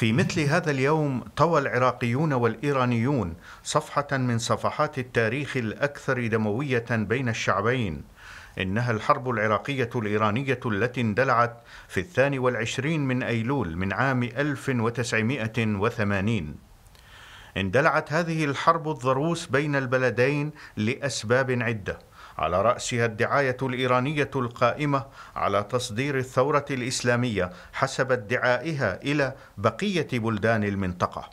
في مثل هذا اليوم طوى العراقيون والايرانيون صفحه من صفحات التاريخ الاكثر دمويه بين الشعبين إنها الحرب العراقية الإيرانية التي اندلعت في الثاني والعشرين من أيلول من عام 1980 اندلعت هذه الحرب الضروس بين البلدين لأسباب عدة على رأسها الدعاية الإيرانية القائمة على تصدير الثورة الإسلامية حسب ادعائها إلى بقية بلدان المنطقة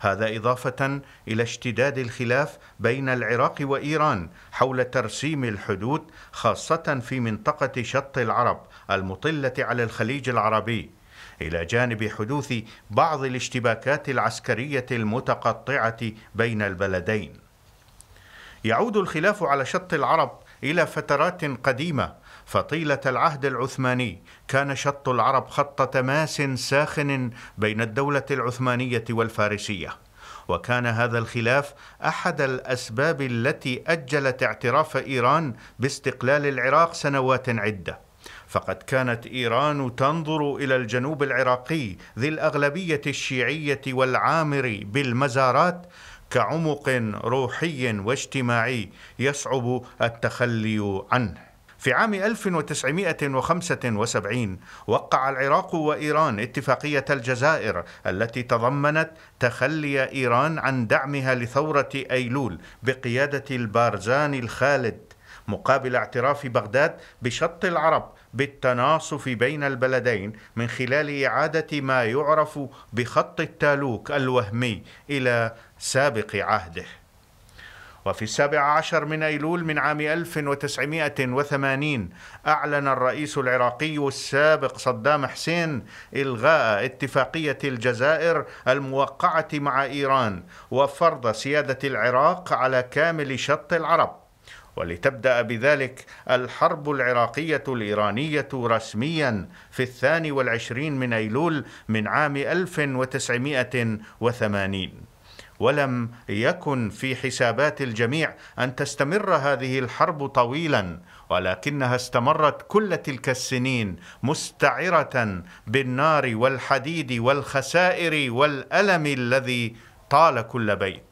هذا إضافة إلى اشتداد الخلاف بين العراق وإيران حول ترسيم الحدود خاصة في منطقة شط العرب المطلة على الخليج العربي إلى جانب حدوث بعض الاشتباكات العسكرية المتقطعة بين البلدين يعود الخلاف على شط العرب إلى فترات قديمة فطيلة العهد العثماني كان شط العرب خط تماس ساخن بين الدولة العثمانية والفارسية وكان هذا الخلاف احد الاسباب التي اجلت اعتراف ايران باستقلال العراق سنوات عده فقد كانت ايران تنظر الى الجنوب العراقي ذي الاغلبيه الشيعيه والعامر بالمزارات كعمق روحي واجتماعي يصعب التخلي عنه في عام 1975 وقع العراق وإيران اتفاقية الجزائر التي تضمنت تخلي إيران عن دعمها لثورة أيلول بقيادة البارزان الخالد مقابل اعتراف بغداد بشط العرب بالتناصف بين البلدين من خلال إعادة ما يعرف بخط التالوك الوهمي إلى سابق عهده وفي السابع عشر من أيلول من عام 1980 أعلن الرئيس العراقي السابق صدام حسين إلغاء اتفاقية الجزائر الموقعة مع إيران وفرض سيادة العراق على كامل شط العرب ولتبدأ بذلك الحرب العراقية الإيرانية رسميا في الثاني والعشرين من أيلول من عام 1980 ولم يكن في حسابات الجميع أن تستمر هذه الحرب طويلا ولكنها استمرت كل تلك السنين مستعرة بالنار والحديد والخسائر والألم الذي طال كل بيت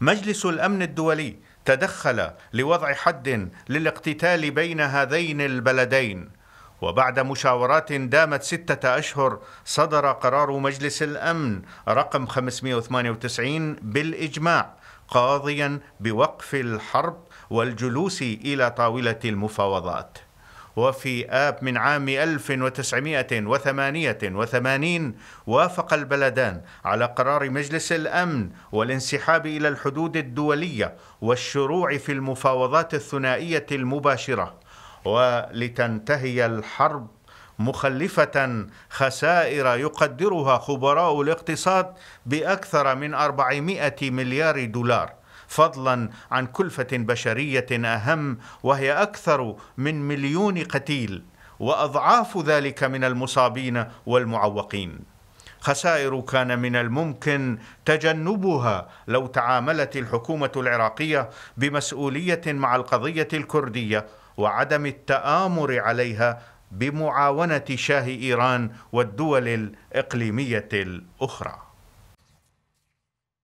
مجلس الأمن الدولي تدخل لوضع حد للاقتتال بين هذين البلدين وبعد مشاورات دامت ستة أشهر صدر قرار مجلس الأمن رقم 598 بالإجماع قاضيا بوقف الحرب والجلوس إلى طاولة المفاوضات وفي آب من عام 1988 وافق البلدان على قرار مجلس الأمن والانسحاب إلى الحدود الدولية والشروع في المفاوضات الثنائية المباشرة ولتنتهي الحرب مخلفة خسائر يقدرها خبراء الاقتصاد بأكثر من 400 مليار دولار فضلا عن كلفه بشريه اهم وهي اكثر من مليون قتيل واضعاف ذلك من المصابين والمعوقين خسائر كان من الممكن تجنبها لو تعاملت الحكومه العراقيه بمسؤوليه مع القضيه الكرديه وعدم التامر عليها بمعاونه شاه ايران والدول الاقليميه الاخرى